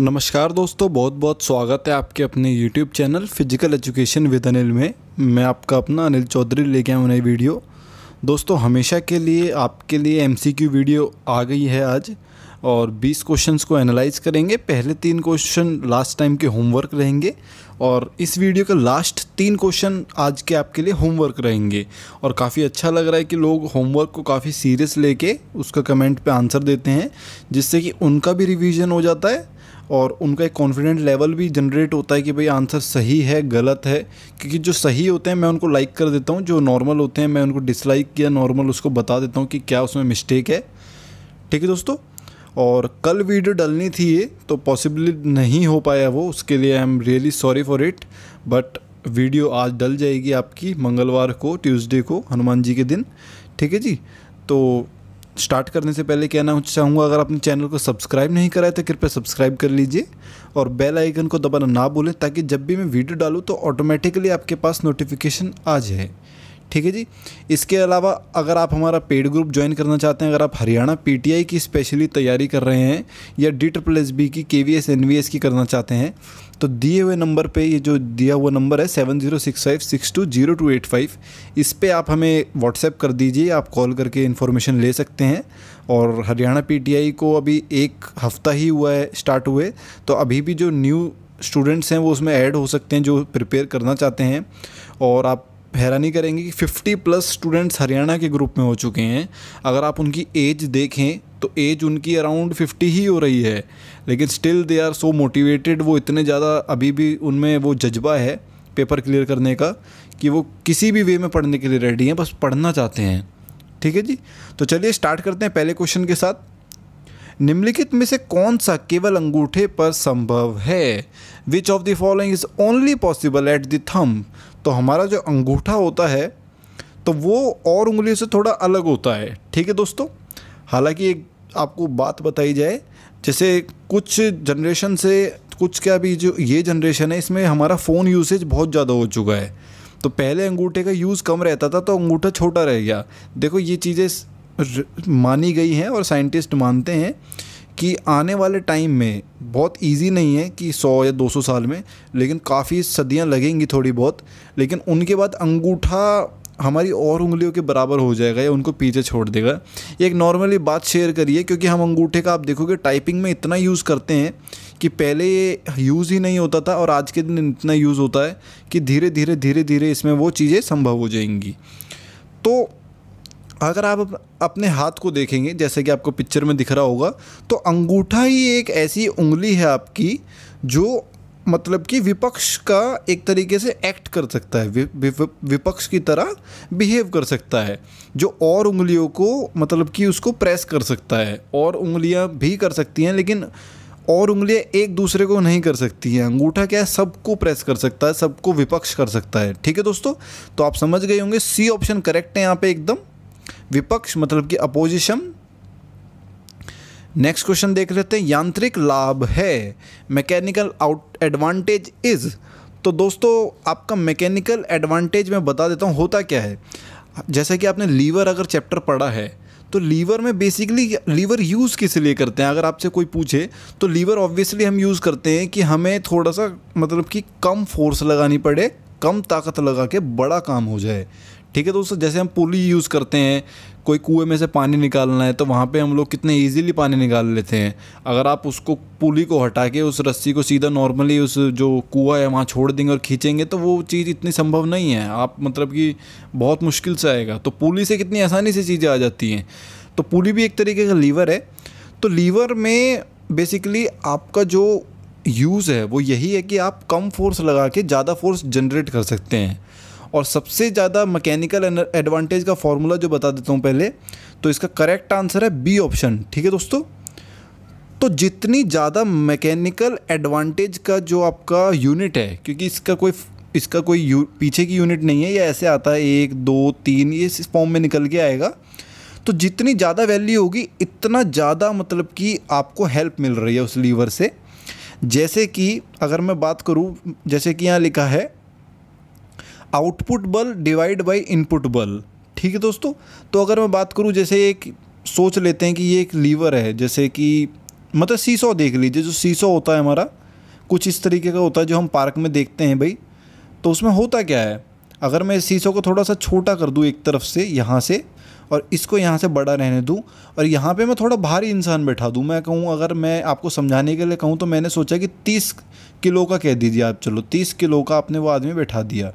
नमस्कार दोस्तों बहुत बहुत स्वागत है आपके अपने YouTube channel physical education with Anil में मैं आपका अपना अनिल चौधरी लेके आया हूँ नई वीडियो दोस्तों हमेशा के लिए आपके लिए एम वीडियो आ गई है आज और 20 क्वेश्चंस को एनालाइज करेंगे पहले तीन क्वेश्चन लास्ट टाइम के होमवर्क रहेंगे और इस वीडियो के लास्ट तीन क्वेश्चन आज के आपके लिए होमवर्क रहेंगे और काफ़ी अच्छा लग रहा है कि लोग होमवर्क को काफ़ी सीरियस लेके उसका कमेंट पे आंसर देते हैं जिससे कि उनका भी रिवीजन हो जाता है और उनका एक कॉन्फिडेंट लेवल भी जनरेट होता है कि भाई आंसर सही है गलत है क्योंकि जो सही होते हैं मैं उनको लाइक कर देता हूँ जो नॉर्मल होते हैं मैं उनको डिसलाइक या नॉर्मल उसको बता देता हूँ कि क्या उसमें मिस्टेक है ठीक है दोस्तों और कल वीडियो डलनी थी ये तो पॉसिबली नहीं हो पाया वो उसके लिए I am really sorry for it but video आज डल जाएगी आपकी मंगलवार को ट्यूसडे को हनुमान जी के दिन ठीक है जी तो स्टार्ट करने से पहले कहना चाहूँगा अगर आपने चैनल को सब्सक्राइब नहीं कराया तो कृपया सब्सक्राइब कर लीजिए और बेल आइकन को दबाना ना भूलें ताकि जब भी मैं वीडियो डालूँ तो ऑटोमेटिकली आपके पास नोटिफिकेशन आ जाए ठीक है जी इसके अलावा अगर आप हमारा पेड ग्रुप ज्वाइन करना चाहते हैं अगर आप हरियाणा पीटीआई की स्पेशली तैयारी कर रहे हैं या डी ट्रिपल एस बी की K V S N V S की करना चाहते हैं तो दिए हुए नंबर पे ये जो दिया हुआ नंबर है seven zero six five six two zero two eight five इस पर आप हमें व्हाट्सएप कर दीजिए आप कॉल करके इन्फॉर्मेशन ले सकते हैं और हरियाणा पीटीआई को अभी एक हफ़्ता ही हुआ है स्टार्ट हुए तो अभी भी जो न्यू स्टूडेंट्स हैं वो उसमें ऐड हो सकते हैं जो प्रिपेयर करना चाहते हैं और आप हैरानी करेंगे कि 50 प्लस स्टूडेंट्स हरियाणा के ग्रुप में हो चुके हैं अगर आप उनकी एज देखें तो एज उनकी अराउंड 50 ही हो रही है लेकिन still they are so motivated वो इतने ज़्यादा अभी भी उनमें वो जज्बा है पेपर क्लियर करने का कि वो किसी भी वे में पढ़ने के लिए रेडी हैं बस पढ़ना चाहते हैं ठीक है जी तो चलिए स्टार्ट करते हैं पहले क्वेश्चन के साथ निम्नलिखित में से कौन सा केवल अंगूठे पर संभव है which of the following is only possible at the thumb तो हमारा जो अंगूठा होता है तो वो और उंगली से थोड़ा अलग होता है ठीक है दोस्तों हालांकि एक आपको बात बताई जाए जैसे कुछ जनरेशन से कुछ क्या अभी जो ये जनरेशन है इसमें हमारा फ़ोन यूसेज बहुत ज़्यादा हो चुका है तो पहले अंगूठे का यूज़ कम रहता था तो अंगूठा छोटा रह गया देखो ये चीज़ें मानी गई हैं और साइंटिस्ट मानते हैं कि आने वाले टाइम में बहुत इजी नहीं है कि 100 या 200 साल में लेकिन काफ़ी सदियां लगेंगी थोड़ी बहुत लेकिन उनके बाद अंगूठा हमारी और उंगलियों के बराबर हो जाएगा या उनको पीछे छोड़ देगा ये एक नॉर्मली बात शेयर करिए क्योंकि हम अंगूठे का आप देखोगे टाइपिंग में इतना यूज़ करते हैं कि पहले ये यूज़ ही नहीं होता था और आज के दिन इतना यूज़ होता है कि धीरे धीरे धीरे धीरे इसमें वो चीज़ें संभव हो जाएंगी तो अगर आप अपने हाथ को देखेंगे जैसे कि आपको पिक्चर में दिख रहा होगा तो अंगूठा ही एक ऐसी उंगली है आपकी जो मतलब कि विपक्ष का एक तरीके से एक्ट कर सकता है विपक्ष की तरह बिहेव कर सकता है जो और उंगलियों को मतलब कि उसको प्रेस कर सकता है और उंगलियां भी कर सकती हैं लेकिन और उंगलियां एक दूसरे को नहीं कर सकती हैं अंगूठा क्या है सबको प्रेस कर सकता है सबको विपक्ष कर सकता है ठीक है दोस्तों तो आप समझ गए होंगे सी ऑप्शन करेक्ट है यहाँ पे एकदम विपक्ष मतलब कि अपोजिशन नेक्स्ट क्वेश्चन देख लेते हैं यांत्रिक लाभ है मैकेनिकल आउट एडवांटेज इज़ तो दोस्तों आपका मैकेनिकल एडवांटेज मैं बता देता हूँ होता क्या है जैसा कि आपने लीवर अगर चैप्टर पढ़ा है तो लीवर में बेसिकली लीवर यूज़ किस लिए करते हैं अगर आपसे कोई पूछे तो लीवर ऑब्वियसली हम यूज़ करते हैं कि हमें थोड़ा सा मतलब कि कम फोर्स लगानी पड़े कम ताकत लगा के बड़ा काम हो जाए ठीक है दोस्तों जैसे हम पुली यूज़ करते हैं कोई कुएं में से पानी निकालना है तो वहाँ पे हम लोग कितने इजीली पानी निकाल लेते हैं अगर आप उसको पुली को हटा के उस रस्सी को सीधा नॉर्मली उस जो कुआ है वहाँ छोड़ देंगे और खींचेंगे तो वो चीज़ इतनी संभव नहीं है आप मतलब कि बहुत मुश्किल से आएगा तो पुली से कितनी आसानी से चीज़ें आ जाती हैं तो पुली भी एक तरीके का लीवर है तो लीवर में बेसिकली आपका जो यूज़ है वो यही है कि आप कम फोर्स लगा के ज़्यादा फोर्स जनरेट कर सकते हैं और सबसे ज़्यादा मैकेनिकल एडवांटेज का फॉर्मूला जो बता देता हूँ पहले तो इसका करेक्ट आंसर है बी ऑप्शन ठीक है दोस्तों तो जितनी ज़्यादा मैकेनिकल एडवांटेज का जो आपका यूनिट है क्योंकि इसका कोई इसका कोई पीछे की यूनिट नहीं है या ऐसे आता है एक दो तीन ये इस फॉर्म में निकल के आएगा तो जितनी ज़्यादा वैल्यू होगी इतना ज़्यादा मतलब कि आपको हेल्प मिल रही है उस लीवर से जैसे कि अगर मैं बात करूँ जैसे कि यहाँ लिखा है आउटपुट बल डिवाइड बाई इनपुट बल ठीक है दोस्तों तो अगर मैं बात करूँ जैसे एक सोच लेते हैं कि ये एक लीवर है जैसे कि मतलब सीसो देख लीजिए जो सीसो होता है हमारा कुछ इस तरीके का होता है जो हम पार्क में देखते हैं भाई तो उसमें होता क्या है अगर मैं इस सीसो को थोड़ा सा छोटा कर दूँ एक तरफ से यहाँ से और इसको यहाँ से बड़ा रहने दूँ और यहाँ पे मैं थोड़ा भारी इंसान बैठा दूँ मैं कहूँ अगर मैं आपको समझाने के लिए कहूँ तो मैंने सोचा कि तीस किलो का कह दीजिए आप चलो तीस किलो का आपने वो आदमी बैठा दिया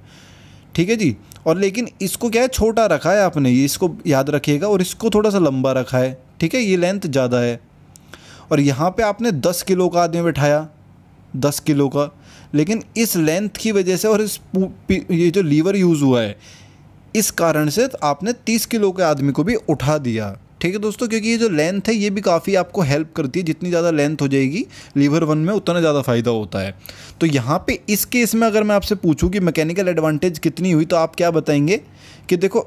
ठीक है जी और लेकिन इसको क्या है छोटा रखा है आपने ये इसको याद रखिएगा और इसको थोड़ा सा लंबा रखा है ठीक है ये लेंथ ज़्यादा है और यहाँ पे आपने दस किलो का आदमी बैठाया दस किलो का लेकिन इस लेंथ की वजह से और इस ये जो लीवर यूज़ हुआ है इस कारण से आपने तीस किलो के आदमी को भी उठा दिया ठीक है दोस्तों क्योंकि ये जो लेंथ है ये भी काफ़ी आपको हेल्प करती है जितनी ज़्यादा लेंथ हो जाएगी लीवर वन में उतना ज़्यादा फ़ायदा होता है तो यहाँ पे इस केस में अगर मैं आपसे पूछूँ कि मैकेनिकल एडवांटेज कितनी हुई तो आप क्या बताएंगे कि देखो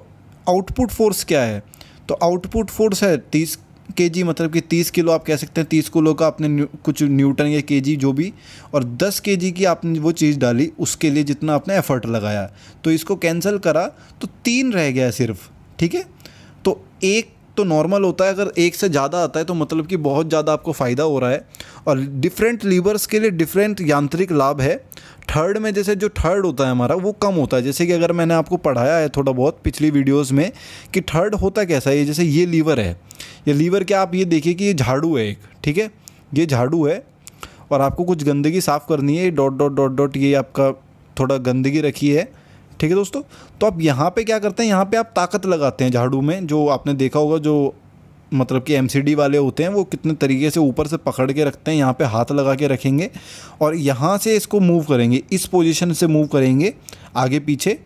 आउटपुट फोर्स क्या है तो आउटपुट फोर्स है तीस के जी मतलब कि तीस किलो आप कह सकते हैं तीस किलो का आपने न्यू, कुछ न्यूटन या के जी जो भी और दस के जी की आपने वो चीज़ डाली उसके लिए जितना आपने एफर्ट लगाया तो इसको कैंसिल करा तो तीन रह गया सिर्फ ठीक है तो एक तो नॉर्मल होता है अगर एक से ज़्यादा आता है तो मतलब कि बहुत ज़्यादा आपको फ़ायदा हो रहा है और डिफरेंट लीवर्स के लिए डिफरेंट यांत्रिक लाभ है थर्ड में जैसे जो थर्ड होता है हमारा वो कम होता है जैसे कि अगर मैंने आपको पढ़ाया है थोड़ा बहुत पिछली वीडियोस में कि थर्ड होता कैसा है जैसे ये लीवर है ये लीवर क्या आप ये देखिए कि ये झाड़ू है एक ठीक है ये झाड़ू है और आपको कुछ गंदगी साफ़ करनी है डॉट डॉट डॉट डॉट ये आपका थोड़ा गंदगी रखी है ठीक है दोस्तों तो आप यहाँ पे क्या करते हैं यहाँ पे आप ताकत लगाते हैं झाड़ू में जो आपने देखा होगा जो मतलब कि एम वाले होते हैं वो कितने तरीके से ऊपर से पकड़ के रखते हैं यहाँ पे हाथ लगा के रखेंगे और यहाँ से इसको मूव करेंगे इस पोजीशन से मूव करेंगे आगे पीछे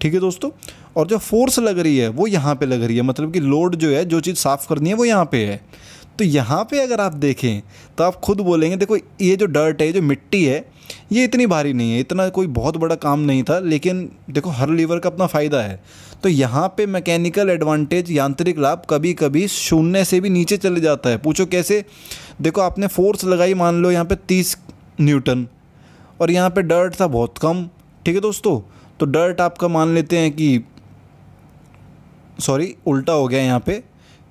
ठीक है दोस्तों और जो फोर्स लग रही है वो यहाँ पे लग रही है मतलब कि लोड जो है जो चीज़ साफ़ करनी है वो यहाँ पे है तो यहाँ पे अगर आप देखें तो आप खुद बोलेंगे देखो ये जो डर्ट है जो मिट्टी है ये इतनी भारी नहीं है इतना कोई बहुत बड़ा काम नहीं था लेकिन देखो हर लीवर का अपना फ़ायदा है तो यहाँ पे मैकेनिकल एडवांटेज यांत्रिक लाभ कभी कभी शून्य से भी नीचे चले जाता है पूछो कैसे देखो आपने फोर्स लगाई मान लो यहाँ पे तीस न्यूटन और यहाँ पर डर्ट था बहुत कम ठीक है दोस्तों तो डर्ट आपका मान लेते हैं कि सॉरी उल्टा हो गया यहाँ पे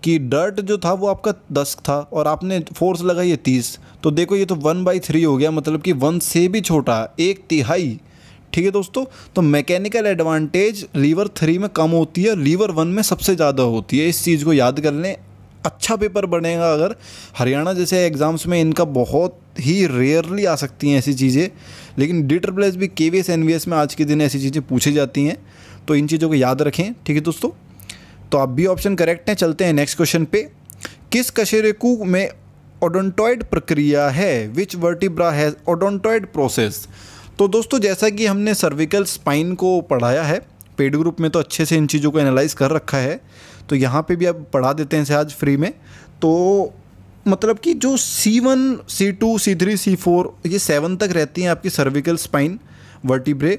कि डर्ट जो था वो आपका दस था और आपने फोर्स लगाई है तीस तो देखो ये तो वन बाई थ्री हो गया मतलब कि वन से भी छोटा एक तिहाई ठीक है दोस्तों तो मैकेनिकल एडवांटेज लीवर थ्री में कम होती है लीवर वन में सबसे ज़्यादा होती है इस चीज़ को याद कर लें अच्छा पेपर बनेगा अगर हरियाणा जैसे एग्ज़ाम्स में इनका बहुत ही रेयरली आ सकती हैं ऐसी चीज़ें लेकिन डी ट्रिप्लेस भी K V S N V S में आज के दिन ऐसी चीज़ें पूछी जाती हैं तो इन चीज़ों को याद रखें ठीक है दोस्तों तो आप भी ऑप्शन करेक्ट हैं चलते हैं नेक्स्ट क्वेश्चन पे किस कशेरेकू में ओडोंटॉइड प्रक्रिया है which vertebra has odontoid process तो दोस्तों जैसा कि हमने सर्विकल स्पाइन को पढ़ाया है पेड ग्रुप में तो अच्छे से इन चीज़ों को एनालाइज कर रखा है तो यहाँ पे भी आप पढ़ा देते हैं इसे आज फ्री में तो मतलब कि जो C one C two C three C four ये सेवन तक रहती हैं आपकी सर्विकल स्पाइन वर्टिब्रे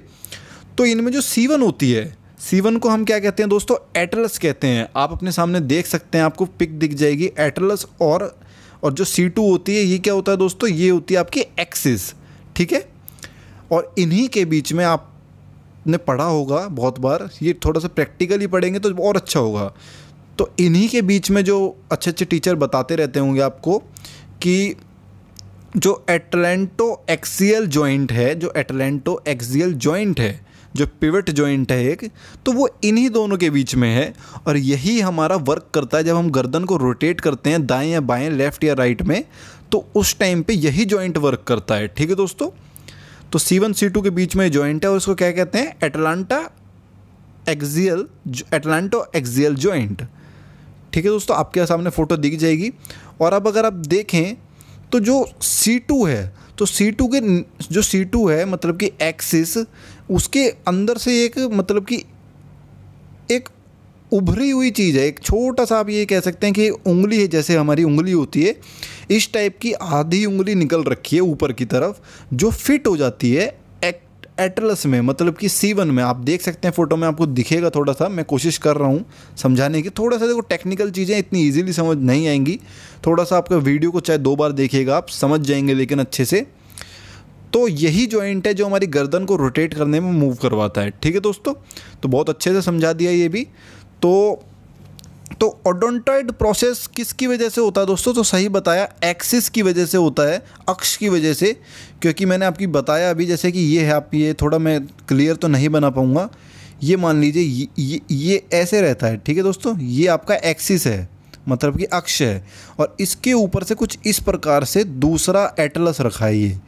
तो इनमें जो सी वन होती है सीवन को हम क्या कहते हैं दोस्तों एटलस कहते हैं आप अपने सामने देख सकते हैं आपको पिक दिख जाएगी एटलस और और जो सी टू होती है ये क्या होता है दोस्तों ये होती है आपकी एक्सिस ठीक है और इन्हीं के बीच में आप ने पढ़ा होगा बहुत बार ये थोड़ा सा प्रैक्टिकली पढ़ेंगे तो और अच्छा होगा तो इन्हीं के बीच में जो अच्छे अच्छे टीचर बताते रहते होंगे आपको कि जो एटलेंटो एक्सियल जॉइंट है जो एटलेंटो एक्सियल जॉइंट है जो पिवट जॉइंट है एक तो वो इन्हीं दोनों के बीच में है और यही हमारा वर्क करता है जब हम गर्दन को रोटेट करते हैं दाएं या बाएं लेफ्ट या राइट में तो उस टाइम पे यही जॉइंट वर्क करता है ठीक है दोस्तों तो सी वन सी टू के बीच में जॉइंट है और इसको क्या कहते हैं atlanta axial atlanto axial joint ठीक है दोस्तों आपके सामने फ़ोटो दिख जाएगी और अब अगर आप देखें तो जो सी टू है तो सी टू के जो सी टू है मतलब कि एक्सिस उसके अंदर से एक मतलब कि एक उभरी हुई चीज़ है एक छोटा सा आप ये कह सकते हैं कि उंगली है जैसे हमारी उंगली होती है इस टाइप की आधी उंगली निकल रखी है ऊपर की तरफ जो फिट हो जाती है एटलस में मतलब कि सीवन में आप देख सकते हैं फ़ोटो में आपको दिखेगा थोड़ा सा मैं कोशिश कर रहा हूँ समझाने की थोड़ा सा देखो टेक्निकल चीज़ें इतनी इजीली समझ नहीं आएंगी थोड़ा सा आपका वीडियो को चाहे दो बार देखिएगा आप समझ जाएंगे लेकिन अच्छे से तो यही जॉइंट है जो हमारी गर्दन को रोटेट करने में मूव करवाता है ठीक है दोस्तों तो बहुत अच्छे से समझा दिया ये भी तो तो ओडोंटाइड प्रोसेस किसकी वजह से होता है दोस्तों तो सही बताया एक्सिस की वजह से होता है अक्ष की वजह से क्योंकि मैंने आपकी बताया अभी जैसे कि ये है आप ये थोड़ा मैं क्लियर तो नहीं बना पाऊँगा ये मान लीजिए ये, ये ये ऐसे रहता है ठीक है दोस्तों ये आपका एक्सिस है मतलब कि अक्ष है और इसके ऊपर से कुछ इस प्रकार से दूसरा एटलस रखा है ये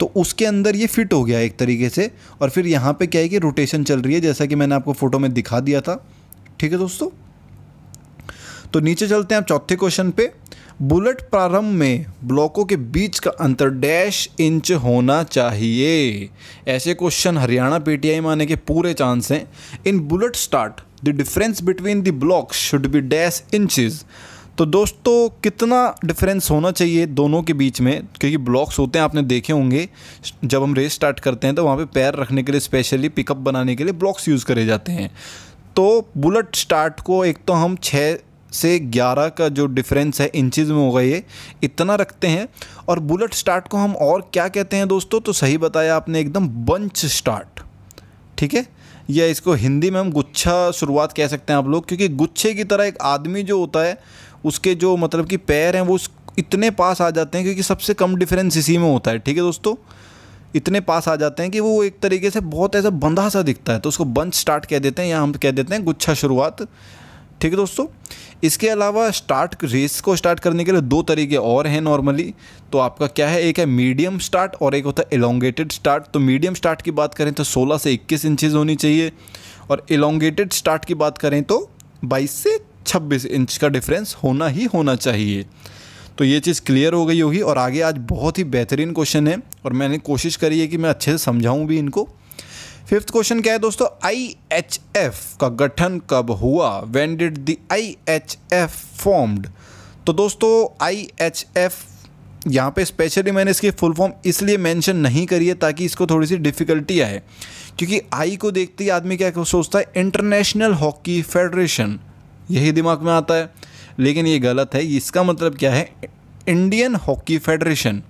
तो उसके अंदर ये फिट हो गया एक तरीके से और फिर यहाँ पे क्या है कि रोटेशन चल रही है जैसा कि मैंने आपको फ़ोटो में दिखा दिया था ठीक है दोस्तों तो नीचे चलते हैं आप चौथे क्वेश्चन पे बुलेट प्रारंभ में ब्लॉकों के बीच का अंतर डैश इंच होना चाहिए ऐसे क्वेश्चन हरियाणा पीटीआई में आने के पूरे चांस हैं in bullet start the difference between the block should be dash inches तो दोस्तों कितना डिफरेंस होना चाहिए दोनों के बीच में क्योंकि ब्लॉक्स होते हैं आपने देखे होंगे जब हम रेस स्टार्ट करते हैं तो वहाँ पे पैर रखने के लिए स्पेशली पिकअप बनाने के लिए ब्लॉक्स यूज़ करे जाते हैं तो बुलेट स्टार्ट को एक तो हम छः से 11 का जो डिफरेंस है इंचज़ में होगा ये इतना रखते हैं और बुलेट स्टार्ट को हम और क्या कहते हैं दोस्तों तो सही बताया आपने एकदम बंच स्टार्ट ठीक है या इसको हिंदी में हम गुच्छा शुरुआत कह सकते हैं आप लोग क्योंकि गुच्छे की तरह एक आदमी जो होता है उसके जो मतलब कि पैर हैं वो इतने पास आ जाते हैं क्योंकि सबसे कम डिफरेंस इसी में होता है ठीक है दोस्तों इतने पास आ जाते हैं कि वो एक तरीके से बहुत ऐसा बंधा सा दिखता है तो उसको बंच स्टार्ट कह देते हैं या हम कह देते हैं गुच्छा शुरुआत ठीक है दोस्तों इसके अलावा स्टार्ट रेस को स्टार्ट करने के लिए दो तरीके और हैं नॉर्मली तो आपका क्या है एक है मीडियम स्टार्ट और एक होता है एलोंगेटेड स्टार्ट तो मीडियम स्टार्ट की बात करें तो 16 से 21 इंचेस होनी चाहिए और एलोंगेटेड स्टार्ट की बात करें तो 22 से 26 इंच का डिफरेंस होना ही होना चाहिए तो ये चीज़ क्लियर हो गई होगी और आगे आज बहुत ही बेहतरीन क्वेश्चन है और मैंने कोशिश करी है कि मैं अच्छे से समझाऊँ भी इनको फिफ्थ क्वेश्चन क्या है दोस्तों आई एच एफ का गठन कब हुआ when did the I H F formed तो दोस्तों आई एच एफ यहाँ पर स्पेशली मैंने इसकी फुल फॉर्म इसलिए मेंशन नहीं करी है ताकि इसको थोड़ी सी डिफ़िकल्टी आए क्योंकि आई को देखते ही आदमी क्या सोचता है इंटरनेशनल हॉकी फेडरेशन यही दिमाग में आता है लेकिन ये गलत है इसका मतलब क्या है इंडियन हॉकी फेडरेशन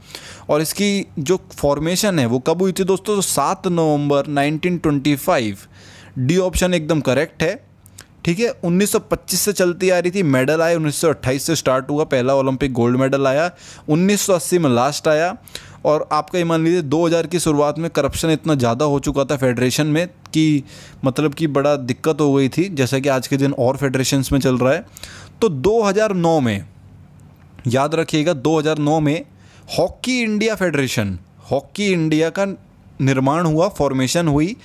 और इसकी जो फॉर्मेशन है वो कब हुई थी दोस्तों सात नवंबर 1925 डी ऑप्शन एकदम करेक्ट है ठीक है 1925 से चलती आ रही थी मेडल आए 1928 से स्टार्ट हुआ पहला ओलंपिक गोल्ड मेडल आया 1980 में लास्ट आया और आपका ये मान लीजिए 2000 की शुरुआत में करप्शन इतना ज़्यादा हो चुका था फेडरेशन में कि मतलब कि बड़ा दिक्कत हो गई थी जैसा कि आज के दिन और फेडरेशन में चल रहा है तो 2009 में याद रखिएगा 2009 में hockey India federation hockey India का निर्माण हुआ फॉर्मेशन हुई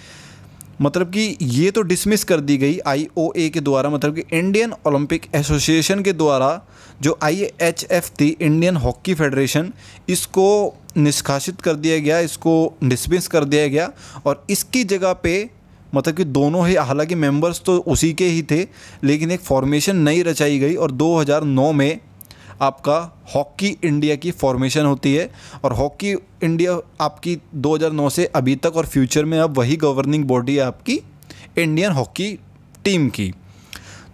मतलब कि ये तो डिसमिस कर दी गई आई के द्वारा मतलब कि इंडियन ओलंपिक एसोसिएशन के द्वारा जो आई थी इंडियन हॉकी फेडरेशन इसको निष्कासित कर दिया गया इसको डिसमिस कर दिया गया और इसकी जगह पे मतलब कि दोनों ही हालांकि मेंबर्स तो उसी के ही थे लेकिन एक फॉर्मेशन नई रचाई गई और 2009 में आपका हॉकी इंडिया की फॉर्मेशन होती है और हॉकी इंडिया आपकी 2009 से अभी तक और फ्यूचर में अब वही गवर्निंग बॉडी है आपकी इंडियन हॉकी टीम की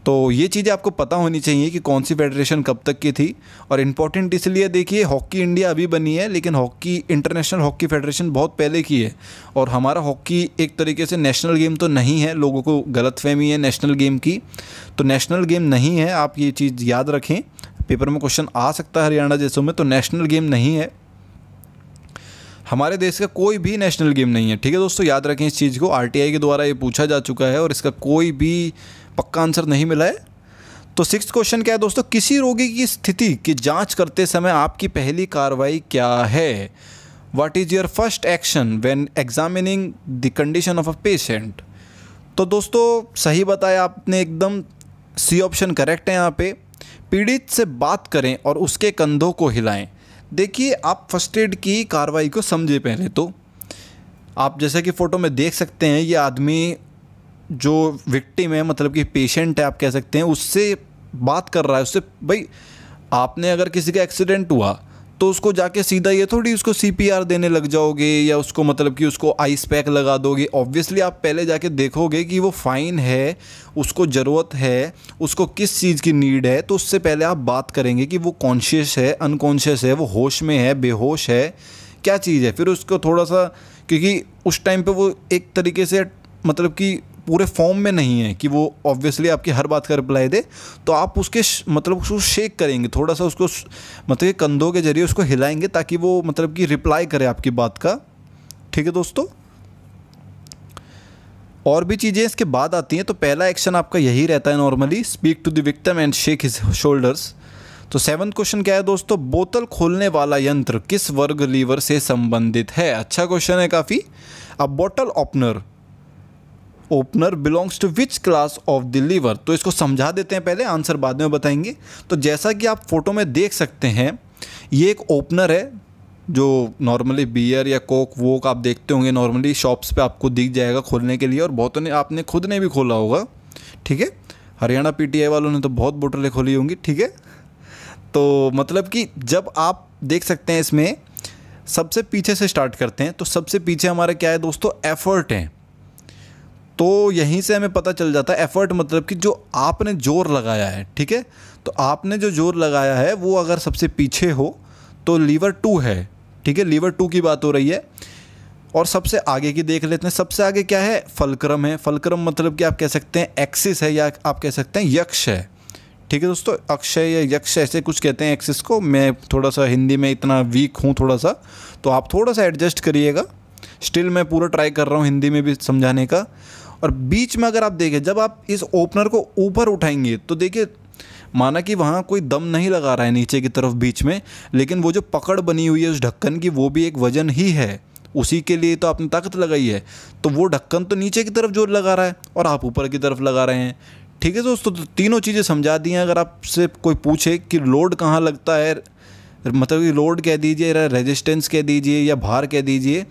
तो ये चीज़ें आपको पता होनी चाहिए कि कौन सी फेडरेशन कब तक की थी और इम्पोर्टेंट इसलिए देखिए हॉकी इंडिया अभी बनी है लेकिन हॉकी इंटरनेशनल हॉकी फेडरेशन बहुत पहले की है और हमारा हॉकी एक तरीके से नेशनल गेम तो नहीं है लोगों को गलत फहमी है नेशनल गेम की तो नेशनल गेम नहीं है आप ये चीज़ याद रखें पेपर में क्वेश्चन आ सकता है हरियाणा जैसों में तो नेशनल गेम नहीं है हमारे देश का कोई भी नेशनल गेम नहीं है ठीक है दोस्तों याद रखें इस चीज़ को आर के द्वारा ये पूछा जा चुका है और इसका कोई भी पक्का आंसर नहीं मिला है तो सिक्स क्वेश्चन क्या है दोस्तों किसी रोगी की स्थिति की जांच करते समय आपकी पहली कार्रवाई क्या है what is your first action when examining the condition of a patient तो दोस्तों सही बताया आपने एकदम सी ऑप्शन करेक्ट है यहाँ पे पीड़ित से बात करें और उसके कंधों को हिलाएं देखिए आप फर्स्ट एड की कार्रवाई को समझे पहले तो आप जैसा कि फ़ोटो में देख सकते हैं ये आदमी जो विक्टिम है मतलब कि पेशेंट है आप कह सकते हैं उससे बात कर रहा है उससे भाई आपने अगर किसी का एक्सीडेंट हुआ तो उसको जाके सीधा ये थोड़ी उसको सी देने लग जाओगे या उसको मतलब कि उसको आइस पैक लगा दोगे ऑब्वियसली आप पहले जाके देखोगे कि वो फ़ाइन है उसको ज़रूरत है उसको किस चीज़ की नीड है तो उससे पहले आप बात करेंगे कि वो कॉन्शियस है अनकॉन्शियस है वो होश में है बेहोश है क्या चीज़ है फिर उसको थोड़ा सा क्योंकि उस टाइम पे वो एक तरीके से मतलब कि पूरे फॉर्म में नहीं है कि वो ऑब्वियसली आपकी हर बात का रिप्लाई दे तो आप उसके मतलब उसको शेक करेंगे थोड़ा सा उसको मतलब कंधों के जरिए उसको हिलाएंगे ताकि वो मतलब कि रिप्लाई करे आपकी बात का ठीक है दोस्तों और भी चीज़ें इसके बाद आती हैं तो पहला एक्शन आपका यही रहता है normally speak to the victim and shake his shoulders तो सेवन क्वेश्चन क्या है दोस्तों बोतल खोलने वाला यंत्र किस वर्ग लीवर से संबंधित है अच्छा क्वेश्चन है काफ़ी अब बोतल opener opener belongs to which class of the lever तो इसको समझा देते हैं पहले आंसर बाद में बताएंगे तो जैसा कि आप फोटो में देख सकते हैं ये एक ओपनर है जो नॉर्मली बियर या कोक वोक आप देखते होंगे नॉर्मली शॉप्स पे आपको दिख जाएगा खोलने के लिए और बहुतों ने आपने खुद ने भी खोला होगा ठीक है हरियाणा पीटीआई वालों ने तो बहुत बोटलें खोली होंगी ठीक है तो मतलब कि जब आप देख सकते हैं इसमें सबसे पीछे से स्टार्ट करते हैं तो सबसे पीछे हमारा क्या है दोस्तों एफर्ट हैं तो यहीं से हमें पता चल जाता है एफर्ट मतलब कि जो आपने जोर लगाया है ठीक है तो आपने जो जोर लगाया है वो अगर सबसे पीछे हो तो लीवर टू है ठीक है लीवर टू की बात हो रही है और सबसे आगे की देख लेते हैं सबसे आगे क्या है फलक्रम है फलक्रम मतलब कि आप कह सकते हैं एक्सिस है या आप कह सकते हैं यक्ष है ठीक है दोस्तों अक्षय या यक्ष ऐसे कुछ कहते हैं एक्सिस को मैं थोड़ा सा हिंदी में इतना वीक हूँ थोड़ा सा तो आप थोड़ा सा एडजस्ट करिएगा स्टिल मैं पूरा ट्राई कर रहा हूँ हिंदी में भी समझाने का और बीच में अगर आप देखें जब आप इस ओपनर को ऊपर उठाएंगे तो देखिए माना कि वहाँ कोई दम नहीं लगा रहा है नीचे की तरफ बीच में लेकिन वो जो पकड़ बनी हुई है उस ढक्कन की वो भी एक वजन ही है उसी के लिए तो आपने ताकत लगाई है तो वो ढक्कन तो नीचे की तरफ जोर लगा रहा है और आप ऊपर की तरफ लगा रहे हैं ठीक है दोस्तों तो तीनों चीज़ें समझा दी हैं अगर आपसे कोई पूछे कि लोड कहाँ लगता है मतलब कि लोड कह दीजिए रेजिस्टेंस कह दीजिए या भार कह दीजिए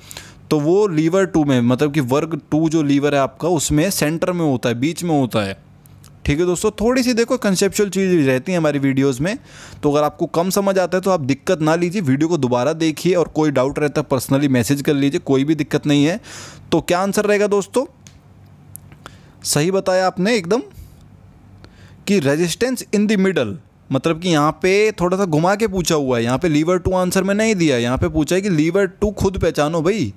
तो वो लीवर टू में मतलब कि वर्ग टू जो लीवर है आपका उसमें सेंटर में होता है बीच में होता है ठीक है दोस्तों थोड़ी सी देखो कंसेप्चुअल चीज़ रहती है हमारी वीडियोस में तो अगर आपको कम समझ आता है तो आप दिक्कत ना लीजिए वीडियो को दोबारा देखिए और कोई डाउट रहता है पर्सनली मैसेज कर लीजिए कोई भी दिक्कत नहीं है तो क्या आंसर रहेगा दोस्तों सही बताया आपने एकदम कि रेजिस्टेंस इन द मिडल मतलब कि यहाँ पे थोड़ा सा घुमा के पूछा हुआ है यहाँ पे लीवर टू आंसर में नहीं दिया यहाँ पे पूछा है कि लीवर टू खुद पहचानो भाई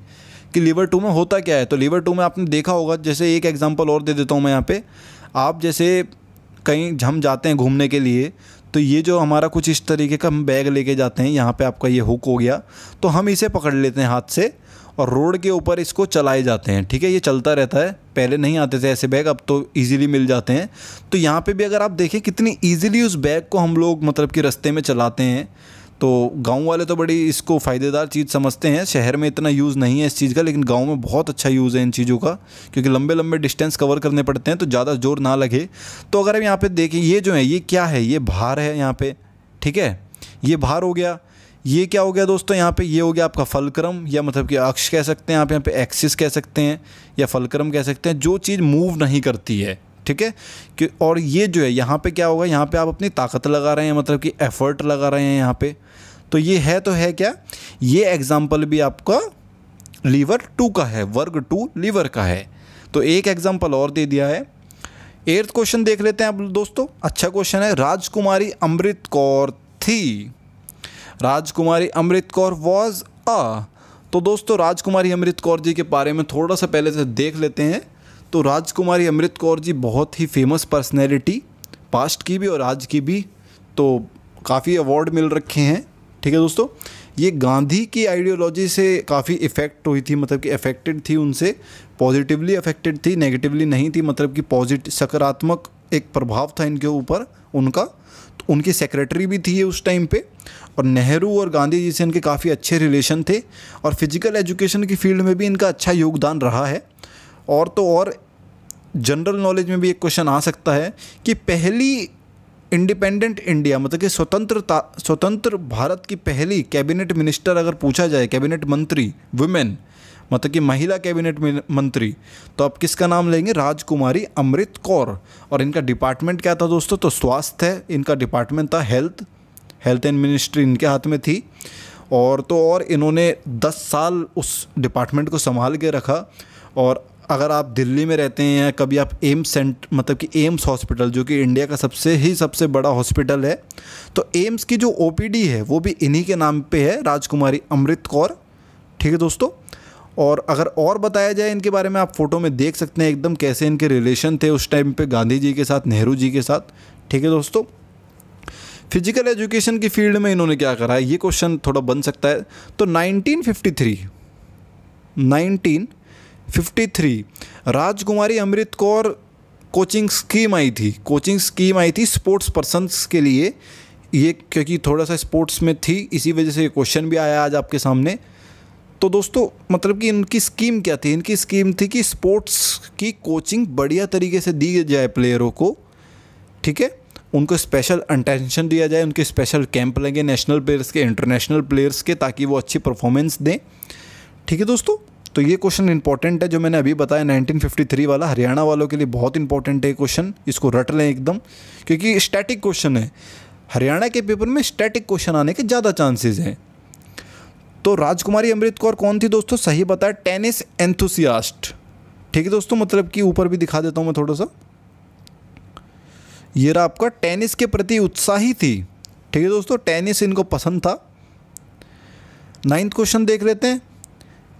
कि लीवर टू में होता क्या है तो लीवर टू में आपने देखा होगा जैसे एक एग्जांपल और दे देता हूँ मैं यहाँ पे आप जैसे कहीं हम जाते हैं घूमने के लिए तो ये जो हमारा कुछ इस तरीके का हम बैग लेके जाते हैं यहाँ पे आपका ये हुक हो गया तो हम इसे पकड़ लेते हैं हाथ से और रोड के ऊपर इसको चलाए जाते हैं ठीक है ये चलता रहता है पहले नहीं आते थे ऐसे बैग अब तो ईजिली मिल जाते हैं तो यहाँ पे भी अगर आप देखें कितनी ईजिली उस बैग को हम लोग मतलब कि रस्ते में चलाते हैं तो गांव वाले तो बड़ी इसको फ़ायदेदार चीज़ समझते हैं शहर में इतना यूज़ नहीं है इस चीज़ का लेकिन गाँव में बहुत अच्छा यूज़ है इन चीज़ों का क्योंकि लंबे लंबे डिस्टेंस कवर करने पड़ते हैं तो ज़्यादा जोर ना लगे तो अगर हम यहाँ पर देखें ये जो है ये क्या है ये भार है यहाँ पर ठीक है ये भार हो गया ये क्या हो गया दोस्तों यहाँ पे ये हो गया आपका फलक्रम या मतलब कि अक्ष कह सकते हैं आप यहाँ पे एक्सिस कह सकते हैं या फलक्रम कह सकते हैं जो चीज़ मूव नहीं करती है ठीक है कि और ये जो है यहाँ पे क्या होगा यहाँ पे आप अपनी ताकत लगा रहे हैं मतलब कि एफर्ट लगा रहे हैं यहाँ पे तो ये है तो है क्या ये एग्ज़ाम्पल भी आपका लीवर टू का है वर्ग टू लीवर का है तो एक एग्ज़ाम्पल और दे दिया है एर्थ क्वेश्चन देख लेते हैं आप दोस्तों अच्छा क्वेश्चन है राजकुमारी अमृत कौर थी राजकुमारी अमृत कौर वॉज अ तो दोस्तों राजकुमारी अमृत कौर जी के बारे में थोड़ा सा पहले से देख लेते हैं तो राजकुमारी अमृत कौर जी बहुत ही फेमस पर्सनैलिटी पास्ट की भी और आज की भी तो काफ़ी अवार्ड मिल रखे हैं ठीक है दोस्तों ये गांधी की आइडियोलॉजी से काफ़ी इफ़ेक्ट हुई थी मतलब कि अफेक्टेड थी उनसे पॉजिटिवली अफेक्टेड थी नेगेटिवली नहीं थी मतलब कि पॉजिटिव सकारात्मक एक प्रभाव था इनके ऊपर उनका तो उनकी सेक्रेटरी भी थी उस टाइम पे पर नेहरू और गांधी जी से इनके काफ़ी अच्छे रिलेशन थे और फिज़िकल एजुकेशन की फील्ड में भी इनका अच्छा योगदान रहा है और तो और जनरल नॉलेज में भी एक क्वेश्चन आ सकता है कि पहली इंडिपेंडेंट इंडिया मतलब कि स्वतंत्रता स्वतंत्र भारत की पहली कैबिनेट मिनिस्टर अगर पूछा जाए कैबिनेट मंत्री वुमेन मतलब कि महिला कैबिनेट मंत्री तो आप किसका नाम लेंगे राजकुमारी अमृत कौर और इनका डिपार्टमेंट क्या था दोस्तों तो स्वास्थ्य है इनका डिपार्टमेंट था हेल्थ हेल्थ एंड मिनिस्ट्री इनके हाथ में थी और तो और इन्होंने दस साल उस डिपार्टमेंट को संभाल के रखा और अगर आप दिल्ली में रहते हैं या कभी आप एम्स सेंट मतलब कि एम्स हॉस्पिटल जो कि इंडिया का सबसे ही सबसे बड़ा हॉस्पिटल है तो एम्स की जो ओ है वो भी इन्हीं के नाम पे है राजकुमारी अमृत कौर ठीक है दोस्तों और अगर और बताया जाए इनके बारे में आप फ़ोटो में देख सकते हैं एकदम कैसे इनके रिलेशन थे उस टाइम पे गांधी जी के साथ नेहरू जी के साथ ठीक है दोस्तों फिजिकल एजुकेशन की फील्ड में इन्होंने क्या करा है ये क्वेश्चन थोड़ा बन सकता है तो 1953 1953 राजकुमारी अमृत कौर कोचिंग स्कीम आई थी कोचिंग स्कीम आई थी स्पोर्ट्स पर्सनस के लिए ये क्योंकि थोड़ा सा स्पोर्ट्स में थी इसी वजह से ये क्वेश्चन भी आया आज आपके सामने तो दोस्तों मतलब कि इनकी स्कीम क्या थी इनकी स्कीम थी कि स्पोर्ट्स की कोचिंग बढ़िया तरीके से दी जाए प्लेयरों को ठीक है उनको स्पेशल अटेंशन दिया जाए उनके स्पेशल कैंप लगे नेशनल प्लेयर्स के इंटरनेशनल प्लेयर्स के ताकि वो अच्छी परफॉर्मेंस दें ठीक है दोस्तों तो ये क्वेश्चन इंपॉर्टेंट है जो मैंने अभी बताया 1953 वाला हरियाणा वालों के लिए बहुत इंपॉर्टेंट है क्वेश्चन इसको रट लें एकदम क्योंकि स्टैटिक क्वेश्चन है हरियाणा के पेपर में स्टैटिक क्वेश्चन आने के ज़्यादा चांसेज हैं तो राजकुमारी अमृत कौर कौन थी दोस्तों सही बताया टेनिस एंथुसियास्ट ठीक है दोस्तों मतलब कि ऊपर भी दिखा देता हूँ मैं थोड़ा सा ये रहा आपका टेनिस के प्रति उत्साही थी ठीक है दोस्तों टेनिस इनको पसंद था नाइन्थ क्वेश्चन देख लेते हैं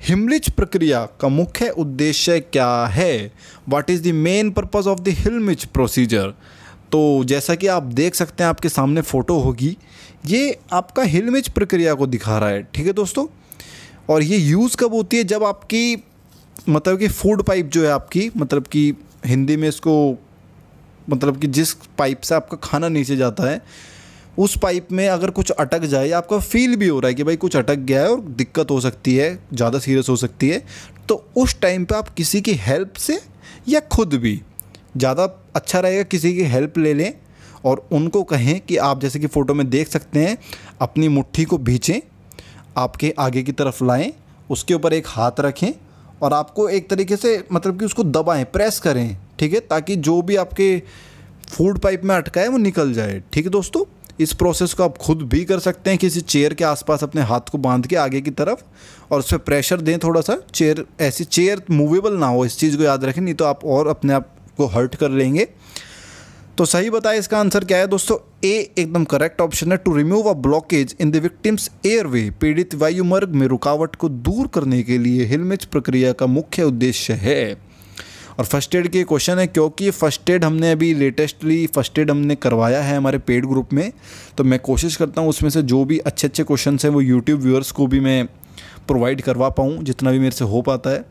हिमलिच प्रक्रिया का मुख्य उद्देश्य क्या है what is the main purpose of the हिलमिच प्रोसीजर तो जैसा कि आप देख सकते हैं आपके सामने फ़ोटो होगी ये आपका हिलमिच प्रक्रिया को दिखा रहा है ठीक है दोस्तों और ये यूज़ कब होती है जब आपकी मतलब कि फूड पाइप जो है आपकी मतलब कि हिंदी में इसको मतलब कि जिस पाइप से आपका खाना नीचे जाता है उस पाइप में अगर कुछ अटक जाए आपका फील भी हो रहा है कि भाई कुछ अटक गया है और दिक्कत हो सकती है ज़्यादा सीरियस हो सकती है तो उस टाइम पे आप किसी की हेल्प से या खुद भी ज़्यादा अच्छा रहेगा किसी की हेल्प ले लें और उनको कहें कि आप जैसे कि फ़ोटो में देख सकते हैं अपनी मुट्ठी को भींचें आपके आगे की तरफ लाएं उसके ऊपर एक हाथ रखें और आपको एक तरीके से मतलब कि उसको दबाएं प्रेस करें ठीक है ताकि जो भी आपके फूड पाइप में अटका है वो निकल जाए ठीक है दोस्तों इस प्रोसेस को आप खुद भी कर सकते हैं किसी चेयर के आसपास अपने हाथ को बांध के आगे की तरफ और उस पर प्रेशर दें थोड़ा सा चेयर ऐसी चेयर मूवेबल ना हो इस चीज़ को याद रखें नहीं तो आप और अपने आप को हर्ट कर लेंगे तो सही बताएं इसका आंसर क्या है दोस्तों ए एकदम करेक्ट ऑप्शन है to remove a blockage in the victim's airway पीड़ित वायुमर्ग में रुकावट को दूर करने के लिए हिलमिच प्रक्रिया का मुख्य उद्देश्य है और फर्स्ट एड के क्वेश्चन है क्योंकि फर्स्ट एड हमने अभी लेटेस्टली फर्स्ट एड हमने करवाया है हमारे पेड ग्रुप में तो मैं कोशिश करता हूँ उसमें से जो भी अच्छे अच्छे क्वेश्चन हैं वो यूट्यूब व्यूअर्स को भी मैं प्रोवाइड करवा पाऊँ जितना भी मेरे से हो पाता है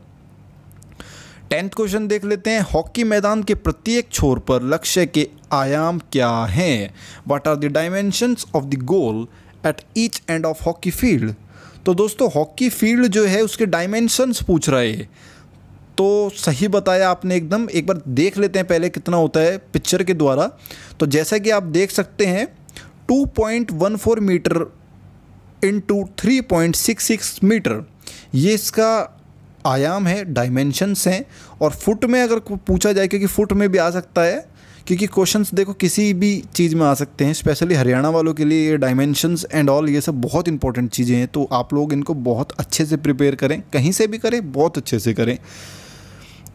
टेंथ क्वेश्चन देख लेते हैं हॉकी मैदान के प्रत्येक छोर पर लक्ष्य के आयाम क्या हैं what are the dimensions of the goal at each end of hockey field तो दोस्तों हॉकी फील्ड जो है उसके डायमेंशंस पूछ रहा है तो सही बताया आपने एकदम एक बार देख लेते हैं पहले कितना होता है पिक्चर के द्वारा तो जैसा कि आप देख सकते हैं 2.14 मीटर इंटू 3.66 मीटर ये इसका आयाम है डायमेंशंस हैं और फुट में अगर पूछा जाए क्योंकि फुट में भी आ सकता है क्योंकि क्वेश्चंस देखो किसी भी चीज़ में आ सकते हैं स्पेशली हरियाणा वालों के लिए ये डायमेंशंस एंड ऑल ये सब बहुत इंपॉर्टेंट चीज़ें हैं तो आप लोग इनको बहुत अच्छे से प्रिपेयर करें कहीं से भी करें बहुत अच्छे से करें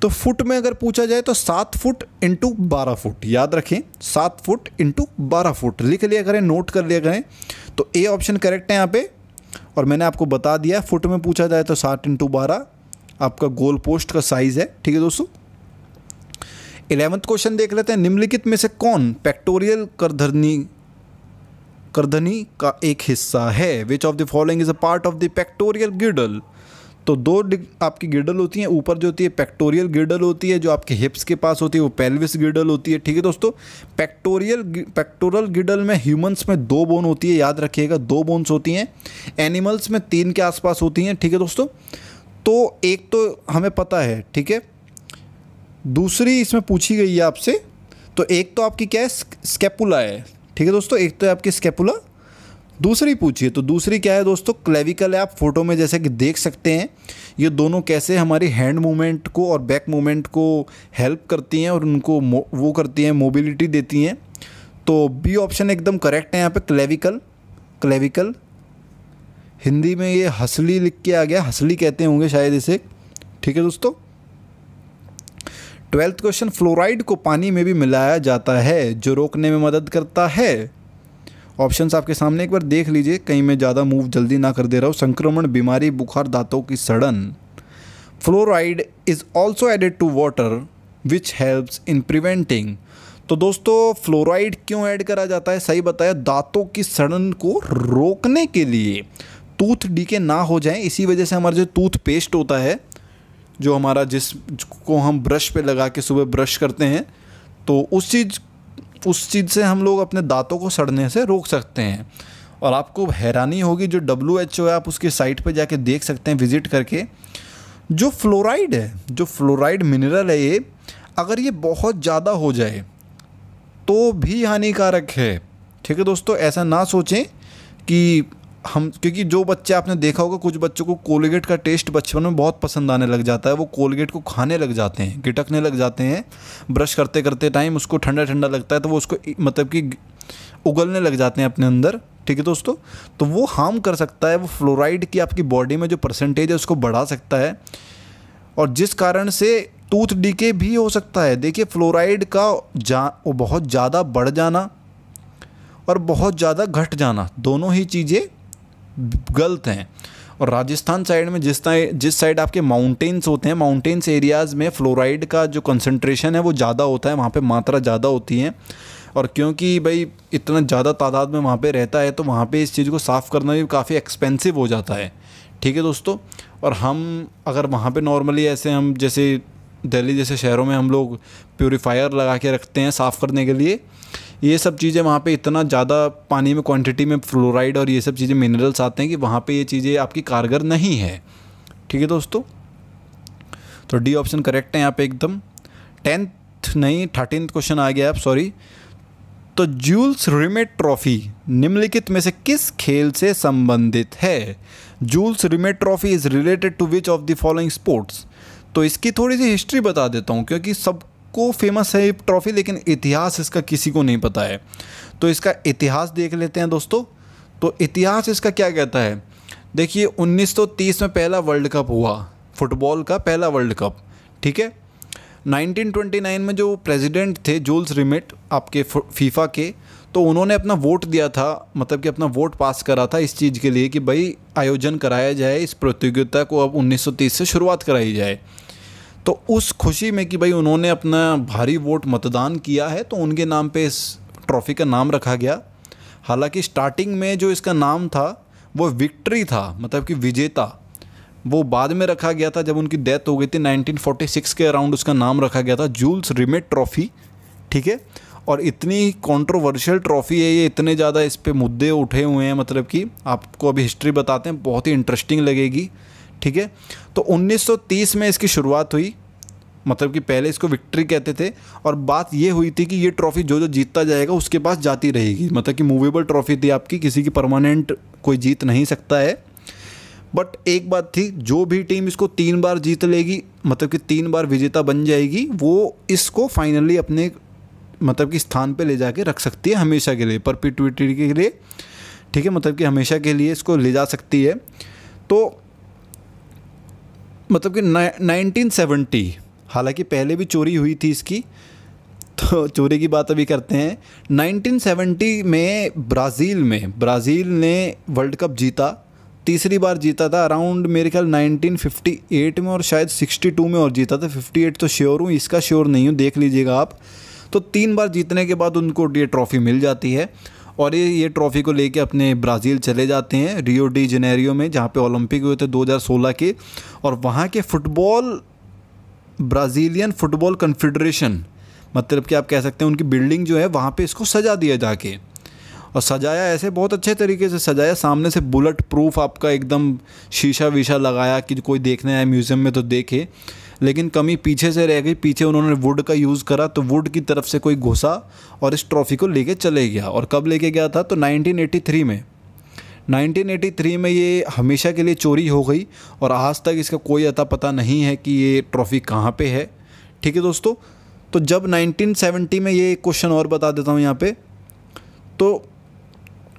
तो फुट में अगर पूछा जाए तो सात फुट इंटू बारह फुट याद रखें सात फुट इंटू बारह फुट लिख लिया करें नोट कर लिया करें तो ए ऑप्शन करेक्ट है यहाँ पे और मैंने आपको बता दिया फुट में पूछा जाए तो सात इंटू बारह आपका गोल पोस्ट का साइज़ है ठीक है दोस्तों इलेवंथ क्वेश्चन देख लेते हैं निम्नलिखित में से कौन पेक्टोरियल करधरनी करधनी का एक हिस्सा है which of the following is a part of the pectoral girdle तो दो आपकी गिर्डल होती हैं ऊपर जो होती है पेक्टोरियल गिर्डल होती है जो आपके हिप्स के पास होती है वो पेल्विस गिर्डल होती है ठीक है दोस्तों पेक्टोरियल पेक्टोरल गिर्डल में ह्यूमंस में दो बोन होती है याद रखिएगा दो बोन्स होती हैं एनिमल्स में तीन के आसपास होती हैं ठीक है दोस्तों तो एक तो हमें पता है ठीक है दूसरी इसमें पूछी गई है आपसे तो एक तो आपकी क्या है स्केपुला है ठीक है दोस्तों एक तो है आपकी स्केपुला दूसरी पूछिए तो दूसरी क्या है दोस्तों क्लेविकल है आप फोटो में जैसे कि देख सकते हैं ये दोनों कैसे हमारी हैंड मूवमेंट को और बैक मूवमेंट को हेल्प करती हैं और उनको वो करती हैं मोबिलिटी देती हैं तो बी ऑप्शन एकदम करेक्ट है यहाँ पे क्लेविकल क्लेविकल हिंदी में ये हसली लिख के आ गया हसली कहते होंगे शायद इसे ठीक है दोस्तों ट्वेल्थ क्वेश्चन फ्लोराइड को पानी में भी मिलाया जाता है जो रोकने में मदद करता है ऑप्शंस आपके सामने एक बार देख लीजिए कहीं मैं ज़्यादा मूव जल्दी ना कर दे रहा हूँ संक्रमण बीमारी बुखार दांतों की सड़न fluoride is also added to water which helps in preventing तो दोस्तों फ्लोराइड क्यों ऐड करा जाता है सही बताया दांतों की सड़न को रोकने के लिए टूथ डीके ना हो जाए इसी वजह से हमारा जो टूथ पेस्ट होता है जो हमारा जिस को हम ब्रश पे लगा के सुबह ब्रश करते हैं तो उस चीज़ उस चीज़ से हम लोग अपने दांतों को सड़ने से रोक सकते हैं और आपको हैरानी होगी जो डब्ल्यू एच ओ है आप उसकी साइट पर जाके देख सकते हैं विज़िट करके जो फ्लोराइड है जो फ्लोराइड मिनरल है ये अगर ये बहुत ज़्यादा हो जाए तो भी हानिकारक है ठीक है दोस्तों ऐसा ना सोचें कि हम क्योंकि जो बच्चे आपने देखा होगा कुछ बच्चों को कोलगेट का टेस्ट बचपन में बहुत पसंद आने लग जाता है वो कोलगेट को खाने लग जाते हैं गिटकने लग जाते हैं ब्रश करते करते टाइम उसको ठंडा ठंडा लगता है तो वो उसको मतलब कि उगलने लग जाते हैं अपने अंदर ठीक है दोस्तों तो वो हार्म कर सकता है वो फ्लोराइड की आपकी बॉडी में जो परसेंटेज है उसको बढ़ा सकता है और जिस कारण से टूथ डीके भी हो सकता है देखिए फ्लोराइड का जा वो बहुत ज़्यादा बढ़ जाना और बहुत ज़्यादा घट जाना दोनों ही चीज़ें गलत हैं और राजस्थान साइड में जिस जिस साइड आपके माउंटेन्स होते हैं माउंटेन्स एरियाज़ में फ्लोराइड का जो कंसनट्रेशन है वो ज़्यादा होता है वहाँ पे मात्रा ज़्यादा होती है और क्योंकि भाई इतना ज़्यादा तादाद में वहाँ पे रहता है तो वहाँ पे इस चीज़ को साफ़ करना भी काफ़ी एक्सपेंसिव हो जाता है ठीक है दोस्तों और हम अगर वहाँ पर नॉर्मली ऐसे हम जैसे दिल्ली जैसे शहरों में हम लोग प्योरीफायर लगा के रखते हैं साफ़ करने के लिए ये सब चीज़ें वहाँ पे इतना ज़्यादा पानी में क्वांटिटी में फ्लोराइड और ये सब चीज़ें मिनरल्स आते हैं कि वहाँ पे ये चीज़ें आपकी कारगर नहीं है ठीक है दोस्तों तो डी ऑप्शन करेक्ट है यहाँ पे एकदम टेंथ नहीं थर्टीन क्वेश्चन आ गया आप सॉरी तो जूल्स रिमेट ट्रॉफी निम्नलिखित में से किस खेल से संबंधित है Jules Rimet trophy is related to which of the following sports तो इसकी थोड़ी सी हिस्ट्री बता देता हूँ क्योंकि सब सबको फेमस है ट्रॉफ़ी लेकिन इतिहास इसका किसी को नहीं पता है तो इसका इतिहास देख लेते हैं दोस्तों तो इतिहास इसका क्या कहता है देखिए 1930 में पहला वर्ल्ड कप हुआ फुटबॉल का पहला वर्ल्ड कप ठीक है 1929 में जो प्रेसिडेंट थे जूल्स रिमिट आपके फीफा के तो उन्होंने अपना वोट दिया था मतलब कि अपना वोट पास करा था इस चीज़ के लिए कि भाई आयोजन कराया जाए इस प्रतियोगिता को अब 1930 से शुरुआत कराई जाए तो उस खुशी में कि भाई उन्होंने अपना भारी वोट मतदान किया है तो उनके नाम पे इस ट्रॉफ़ी का नाम रखा गया हालांकि स्टार्टिंग में जो इसका नाम था वो विक्ट्री था मतलब कि विजेता वो बाद में रखा गया था जब उनकी डेथ हो गई थी 1946 के अराउंड उसका नाम रखा गया था जूल्स रिमेट ट्रॉफ़ी ठीक है और इतनी कंट्रोवर्शियल ट्रॉफ़ी है ये इतने ज़्यादा इस पर मुद्दे उठे हुए हैं मतलब कि आपको अभी हिस्ट्री बताते हैं बहुत ही इंटरेस्टिंग लगेगी ठीक है तो 1930 में इसकी शुरुआत हुई मतलब कि पहले इसको विक्ट्री कहते थे और बात ये हुई थी कि ये ट्रॉफी जो जो जीतता जाएगा उसके पास जाती रहेगी मतलब कि मूवेबल ट्रॉफी थी आपकी किसी की परमानेंट कोई जीत नहीं सकता है बट एक बात थी जो भी टीम इसको तीन बार जीत लेगी मतलब कि तीन बार विजेता बन जाएगी वो इसको फाइनली अपने मतलब कि स्थान पे ले जाके रख सकती है हमेशा के लिए परपिटविटी के लिए ठीक है मतलब कि हमेशा के लिए इसको ले जा सकती है तो मतलब कि नाइनटीन सेवेंटी हालांकि पहले भी चोरी हुई थी इसकी तो चोरी की बात अभी करते हैं 1970 में ब्राज़ील में ब्राज़ील ने वर्ल्ड कप जीता तीसरी बार जीता था अराउंड मेरे ख्याल 1958 में और शायद 62 में और जीता था 58 तो श्योर हूँ इसका श्योर नहीं हूँ देख लीजिएगा आप तो तीन बार जीतने के बाद उनको ये ट्रॉफ़ी मिल जाती है और ये ये ट्रॉफ़ी को लेके अपने ब्राज़ील चले जाते हैं रियो डी जनेरियो में जहाँ पे ओलंपिक हुए थे 2016 के और वहाँ के फुटबॉल ब्राज़ीलियन फुटबॉल कन्फेडरेशन मतलब कि आप कह सकते हैं उनकी बिल्डिंग जो है वहाँ पे इसको सजा दिया जाके और सजाया ऐसे बहुत अच्छे तरीके से सजाया सामने से बुलेट प्रूफ आपका एकदम शीशा वीशा लगाया कि कोई देखने आए म्यूज़ियम में तो देखे लेकिन कमी पीछे से रह गई पीछे उन्होंने वुड का यूज़ करा तो वुड की तरफ से कोई घुसा और इस ट्रॉफ़ी को लेके चले गया और कब लेके गया था तो 1983 में 1983 में ये हमेशा के लिए चोरी हो गई और आज तक इसका कोई अता पता नहीं है कि ये ट्रॉफ़ी कहाँ पे है ठीक है दोस्तों तो जब 1970 में ये क्वेश्चन और बता देता हूँ यहाँ पे तो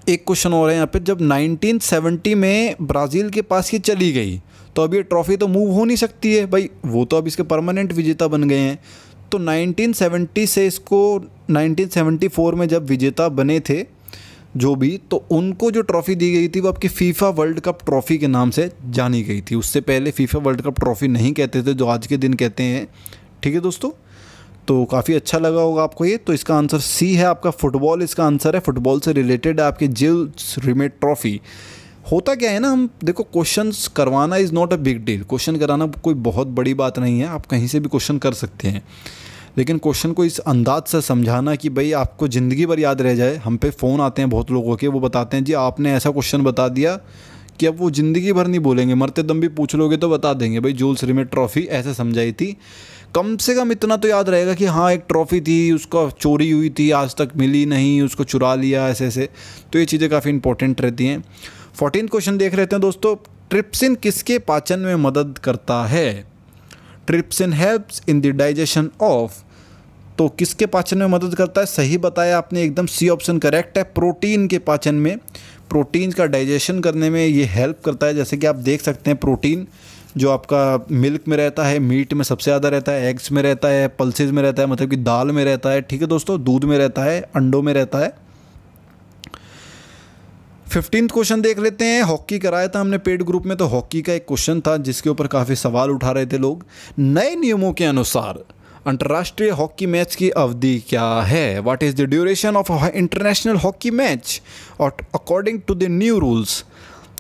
एक क्वेश्चन और है यहाँ पे जब 1970 में ब्राज़ील के पास ये चली गई तो अब ये ट्रॉफ़ी तो मूव हो नहीं सकती है भाई वो तो अब इसके परमानेंट विजेता बन गए हैं तो 1970 से इसको 1974 में जब विजेता बने थे जो भी तो उनको जो ट्रॉफ़ी दी गई थी वो आपकी फ़ीफ़ा वर्ल्ड कप ट्रॉफ़ी के नाम से जानी गई थी उससे पहले फ़ीफ़ा वर्ल्ड कप ट्रॉफ़ी नहीं कहते थे जो आज के दिन कहते हैं ठीक है दोस्तों तो काफ़ी अच्छा लगा होगा आपको ये तो इसका आंसर सी है आपका फुटबॉल इसका आंसर है फुटबॉल से रिलेटेड आपके आपकी जिल्स रिमेट ट्रॉफ़ी होता क्या है ना हम देखो क्वेश्चन करवाना is not a big deal question कराना कोई बहुत बड़ी बात नहीं है आप कहीं से भी क्वेश्चन कर सकते हैं लेकिन क्वेश्चन को इस अंदाज से समझाना कि भाई आपको ज़िंदगी भर याद रह जाए हम पे फ़ोन आते हैं बहुत लोगों के वो बताते हैं जी आपने ऐसा क्वेश्चन बता दिया कि अब वो ज़िंदगी भर नहीं बोलेंगे मरते दम भी पूछ लोगे तो बता देंगे भाई श्री में ट्रॉफ़ी ऐसे समझाई थी कम से कम इतना तो याद रहेगा कि हाँ एक ट्रॉफ़ी थी उसको चोरी हुई थी आज तक मिली नहीं उसको चुरा लिया ऐसे ऐसे तो ये चीज़ें काफ़ी इंपॉर्टेंट रहती हैं फोर्टीन क्वेश्चन देख रहे थे दोस्तों ट्रिप्सिन किसके पाचन में मदद करता है trypsin helps in the digestion of तो किसके पाचन में मदद करता है सही बताया आपने एकदम सी ऑप्शन करेक्ट है प्रोटीन के पाचन में प्रोटीन का डाइजेशन करने में ये हेल्प करता है जैसे कि आप देख सकते हैं प्रोटीन जो आपका मिल्क में रहता है मीट में सबसे ज़्यादा रहता है एग्स में रहता है पल्सेज में रहता है मतलब कि दाल में रहता है ठीक है दोस्तों दूध में रहता है अंडों में रहता है फिफ्टींथ क्वेश्चन देख लेते हैं हॉकी कराया था हमने पेड ग्रुप में तो हॉकी का एक क्वेश्चन था जिसके ऊपर काफ़ी सवाल उठा रहे थे लोग नए नियमों के अनुसार अंतर्राष्ट्रीय हॉकी मैच की अवधि क्या है what is the duration of international hockey match और according to the new rules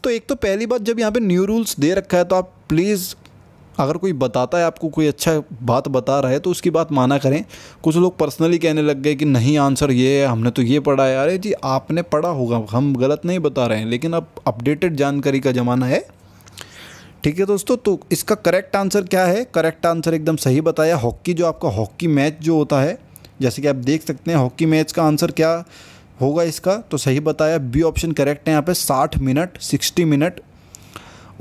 तो एक तो पहली बात जब यहाँ पे न्यू रूल्स दे रखा है तो आप प्लीज़ अगर कोई बताता है आपको कोई अच्छा बात बता रहा है तो उसकी बात माना करें कुछ लोग पर्सनली कहने लग गए कि नहीं आंसर ये है हमने तो ये पढ़ा है अरे जी आपने पढ़ा होगा हम गलत नहीं बता रहे हैं लेकिन अब अपडेटेड जानकारी का ज़माना है ठीक है दोस्तों तो इसका करेक्ट आंसर क्या है करेक्ट आंसर एकदम सही बताया हॉकी जो आपका हॉकी मैच जो होता है जैसे कि आप देख सकते हैं हॉकी मैच का आंसर क्या होगा इसका तो सही बताया बी ऑप्शन करेक्ट है यहाँ पे 60 मिनट 60 मिनट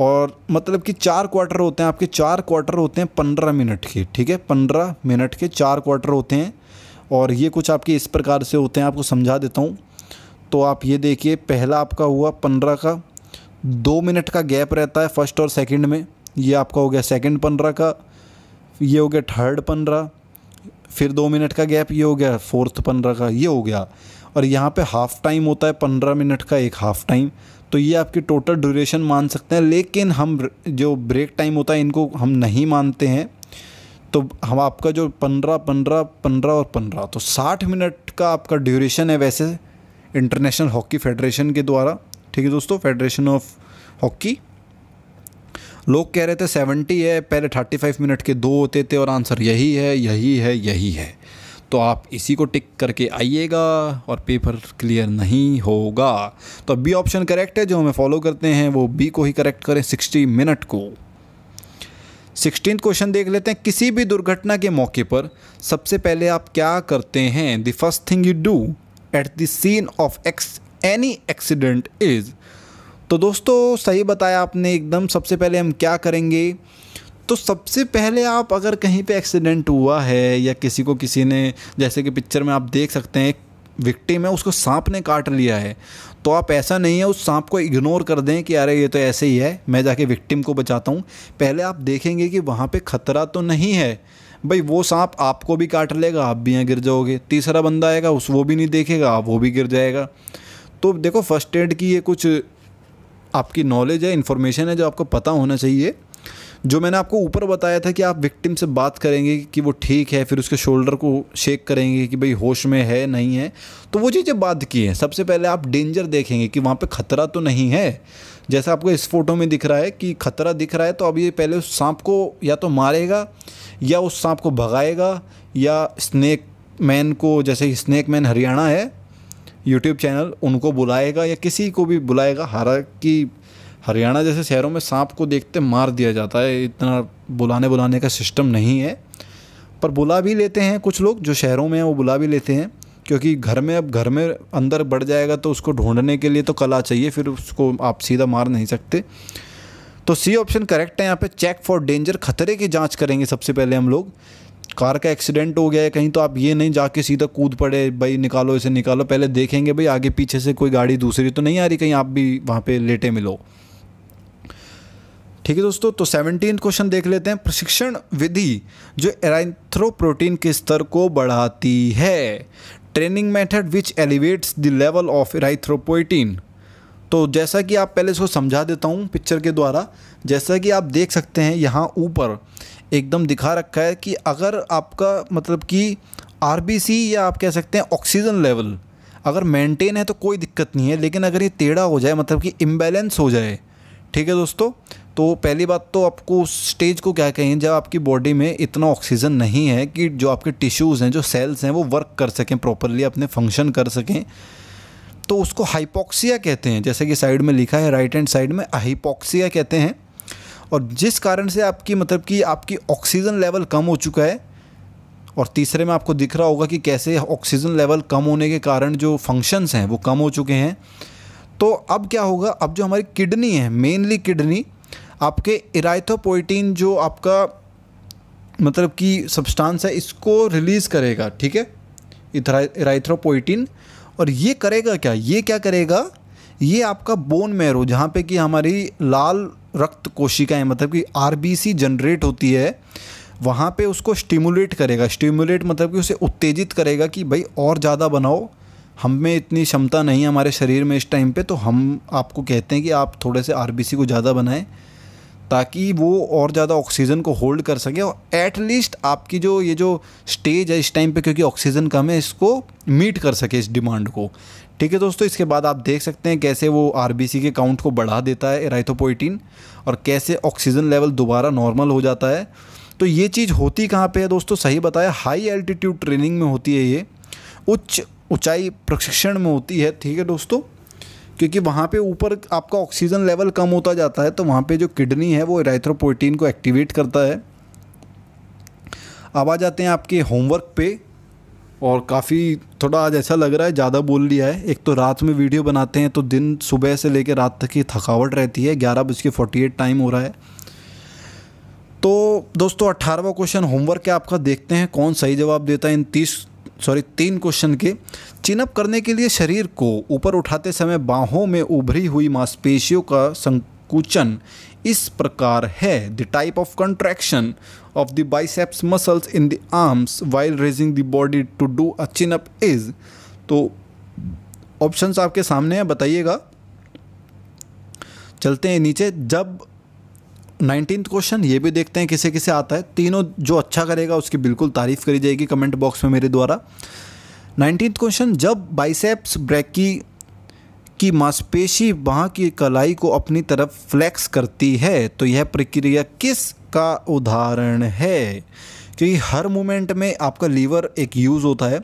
और मतलब कि चार क्वार्टर होते हैं आपके चार क्वार्टर होते हैं पंद्रह मिनट के ठीक है पंद्रह मिनट के चार क्वार्टर होते हैं और ये कुछ आपके इस प्रकार से होते हैं आपको समझा देता हूँ तो आप ये देखिए पहला आपका हुआ पंद्रह का दो मिनट का गैप रहता है फर्स्ट और सेकंड में ये आपका हो गया सेकंड पंद्रह का ये हो गया थर्ड पंद्रह फिर दो मिनट का गैप ये हो गया फोर्थ पंद्रह का ये हो गया और यहाँ पे हाफ़ टाइम होता है पंद्रह मिनट का एक हाफ़ टाइम तो ये आपकी टोटल ड्यूरेशन मान सकते हैं लेकिन हम जो ब्रेक टाइम होता है इनको हम नहीं मानते हैं तो हम आपका जो पंद्रह पंद्रह पंद्रह और पंद्रह तो साठ मिनट का आपका ड्यूरेशन है वैसे इंटरनेशनल हॉकी फेडरेशन के द्वारा ठीक है दोस्तों फेडरेशन ऑफ हॉकी लोग कह रहे थे सेवेंटी है पहले थर्टी फाइव मिनट के दो होते थे और आंसर यही है यही है यही है तो आप इसी को टिक करके आइएगा और पेपर क्लियर नहीं होगा तो बी ऑप्शन करेक्ट है जो हमें फॉलो करते हैं वो बी को ही करेक्ट करें सिक्सटी मिनट को सिक्सटीन क्वेश्चन देख लेते हैं किसी भी दुर्घटना के मौके पर सबसे पहले आप क्या करते हैं the first thing you do at the scene of ex any accident is तो दोस्तों सही बताया आपने एकदम सबसे पहले हम क्या करेंगे तो सबसे पहले आप अगर कहीं पे एक्सीडेंट हुआ है या किसी को किसी ने जैसे कि पिक्चर में आप देख सकते हैं एक विक्टिम है उसको सांप ने काट लिया है तो आप ऐसा नहीं है उस सांप को इग्नोर कर दें कि अरे ये तो ऐसे ही है मैं जाके विक्टिम को बचाता हूँ पहले आप देखेंगे कि वहाँ पर ख़तरा तो नहीं है भाई वो सांप आपको भी काट लेगा आप भी यहाँ गिर जाओगे तीसरा बंदा आएगा उस वो भी नहीं देखेगा आप वो भी गिर जाएगा तो देखो फर्स्ट एड की ये कुछ आपकी नॉलेज है इन्फॉर्मेशन है जो आपको पता होना चाहिए जो मैंने आपको ऊपर बताया था कि आप विक्टिम से बात करेंगे कि वो ठीक है फिर उसके शोल्डर को शेक करेंगे कि भाई होश में है नहीं है तो वो चीज़ें बात की हैं सबसे पहले आप डेंजर देखेंगे कि वहाँ पर ख़तरा तो नहीं है जैसा आपको इस फोटो में दिख रहा है कि ख़तरा दिख रहा है तो अब ये पहले उस सांप को या तो मारेगा या उस सांप को भगाएगा या स्नैक मैन को जैसे स्नैक मैन हरियाणा है यूट्यूब चैनल उनको बुलाएगा या किसी को भी बुलाएगा हालांकि हरियाणा जैसे शहरों में सांप को देखते मार दिया जाता है इतना बुलाने बुलाने का सिस्टम नहीं है पर बुला भी लेते हैं कुछ लोग जो शहरों में हैं वो बुला भी लेते हैं क्योंकि घर में अब घर में अंदर बढ़ जाएगा तो उसको ढूंढने के लिए तो कला चाहिए फिर उसको आप सीधा मार नहीं सकते तो सी ऑप्शन करेक्ट है यहाँ पे चेक फॉर डेंजर खतरे की जांच करेंगे सबसे पहले हम लोग कार का एक्सीडेंट हो गया है कहीं तो आप ये नहीं जाके सीधा कूद पड़े भाई निकालो इसे निकालो पहले देखेंगे भाई आगे पीछे से कोई गाड़ी दूसरी तो नहीं आ रही कहीं आप भी वहाँ पर लेटे मिलो ठीक है दोस्तों तो सेवनटीन क्वेश्चन देख लेते हैं प्रशिक्षण विधि जो एराइथ्रोप्रोटीन के स्तर को बढ़ाती है training method which elevates the level of erythropoietin तो जैसा कि आप पहले इसको समझा देता हूँ पिक्चर के द्वारा जैसा कि आप देख सकते हैं यहाँ ऊपर एकदम दिखा रखा है कि अगर आपका मतलब कि आर या आप कह सकते हैं ऑक्सीजन लेवल अगर मेंटेन है तो कोई दिक्कत नहीं है लेकिन अगर ये टेढ़ा हो जाए मतलब कि इम्बेलेंस हो जाए ठीक है दोस्तों तो पहली बात तो आपको उस स्टेज को क्या कहें जब आपकी बॉडी में इतना ऑक्सीजन नहीं है कि जो आपके टिश्यूज़ हैं जो सेल्स हैं वो वर्क कर सकें प्रॉपरली अपने फंक्शन कर सकें तो उसको हाइपोक्सिया कहते हैं जैसे कि साइड में लिखा है राइट हैंड साइड में हाइपोक्सिया कहते हैं और जिस कारण से आपकी मतलब कि आपकी ऑक्सीजन लेवल कम हो चुका है और तीसरे में आपको दिख रहा होगा कि कैसे ऑक्सीजन लेवल कम होने के कारण जो फंक्शंस हैं वो कम हो चुके हैं तो अब क्या होगा अब जो हमारी किडनी है मेनली किडनी आपके इराइथोपोइटीन जो आपका मतलब कि सब्सटेंस है इसको रिलीज़ करेगा ठीक है इराइथ्रोपोइटिन और ये करेगा क्या ये क्या करेगा ये आपका बोन मैरो जहाँ पे कि हमारी लाल रक्त कोशिकाएं मतलब कि आर जनरेट होती है वहाँ पे उसको स्टिमुलेट करेगा स्टिमुलेट मतलब कि उसे उत्तेजित करेगा कि भाई और ज़्यादा बनाओ हम में इतनी क्षमता नहीं है हमारे शरीर में इस टाइम पे तो हम आपको कहते हैं कि आप थोड़े से आर को ज़्यादा बनाएं ताकि वो और ज़्यादा ऑक्सीजन को होल्ड कर सके और एटलीस्ट आपकी जो ये जो स्टेज है इस टाइम पे क्योंकि ऑक्सीजन कम है इसको मीट कर सके इस डिमांड को ठीक है दोस्तों इसके बाद आप देख सकते हैं कैसे वो आर के काउंट को बढ़ा देता है राइथोपोइटिन और कैसे ऑक्सीजन लेवल दोबारा नॉर्मल हो जाता है तो ये चीज़ होती कहाँ पर है दोस्तों सही बताया हाई एल्टीट्यूड ट्रेनिंग में होती है ये उच्च ऊंचाई प्रशिक्षण में होती है ठीक है दोस्तों क्योंकि वहाँ पे ऊपर आपका ऑक्सीजन लेवल कम होता जाता है तो वहाँ पे जो किडनी है वो इराइथ्रोपोइटीन को एक्टिवेट करता है अब आ जाते हैं आपके होमवर्क पे और काफ़ी थोड़ा आज ऐसा लग रहा है ज़्यादा बोल लिया है एक तो रात में वीडियो बनाते हैं तो दिन सुबह से लेकर रात तक की थकावट रहती है ग्यारह बज के फोर्टी एट टाइम हो रहा है तो दोस्तों अट्ठारहवा क्वेश्चन होमवर्क है आपका देखते हैं कौन सही जवाब देता है इन तीस सॉरी तीन क्वेश्चन के चिनअप करने के लिए शरीर को ऊपर उठाते समय बाहों में उभरी हुई मांसपेशियों का संकुचन इस प्रकार है the type of contraction of the biceps muscles in the arms while raising the body to do a chin up is तो ऑप्शंस आपके सामने हैं बताइएगा चलते हैं नीचे जब नाइनटीन क्वेश्चन ये भी देखते हैं किसे किसे आता है तीनों जो अच्छा करेगा उसकी बिल्कुल तारीफ़ करी जाएगी कमेंट बॉक्स में मेरे द्वारा नाइनटीन क्वेश्चन जब बाइसेप्स ब्रैकी की मांसपेशी वहाँ की कलाई को अपनी तरफ फ्लैक्स करती है तो यह प्रक्रिया किस का उदाहरण है क्योंकि हर मोमेंट में आपका लीवर एक यूज़ होता है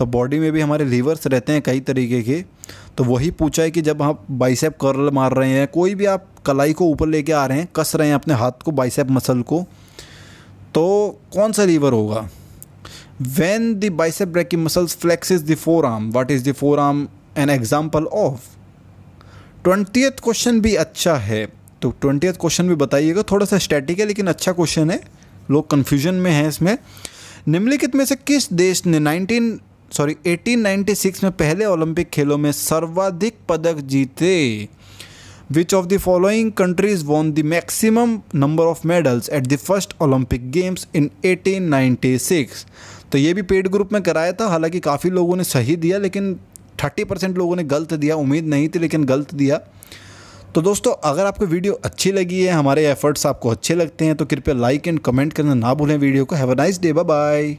तो बॉडी में भी हमारे लीवर्स रहते हैं कई तरीके के तो वही पूछा है कि जब आप बाइसेप कर्ल मार रहे हैं कोई भी आप कलाई को ऊपर लेके आ रहे हैं कस रहे हैं अपने हाथ को बाइसेप मसल को तो कौन सा लीवर होगा वेन द बाइसेप ब्रेकिंग muscles flex is the forearm what is the forearm an example of twenty question भी अच्छा है तो ट्वेंटी क्वेश्चन भी बताइएगा थोड़ा सा स्टैटिक है लेकिन अच्छा क्वेश्चन है लोग कन्फ्यूजन में हैं इसमें निम्नलिखित में से किस देश ने नाइनटीन सॉरी 1896 में पहले ओलंपिक खेलों में सर्वाधिक पदक जीते which of the following countries won the maximum number of medals at the first Olympic games in 1896 तो ये भी पेड ग्रुप में कराया था हालांकि काफ़ी लोगों ने सही दिया लेकिन 30 परसेंट लोगों ने गलत दिया उम्मीद नहीं थी लेकिन गलत दिया तो दोस्तों अगर आपको वीडियो अच्छी लगी है हमारे एफर्ट्स आपको अच्छे लगते हैं तो कृपया लाइक एंड कमेंट करना ना भूलें वीडियो को have a nice day bye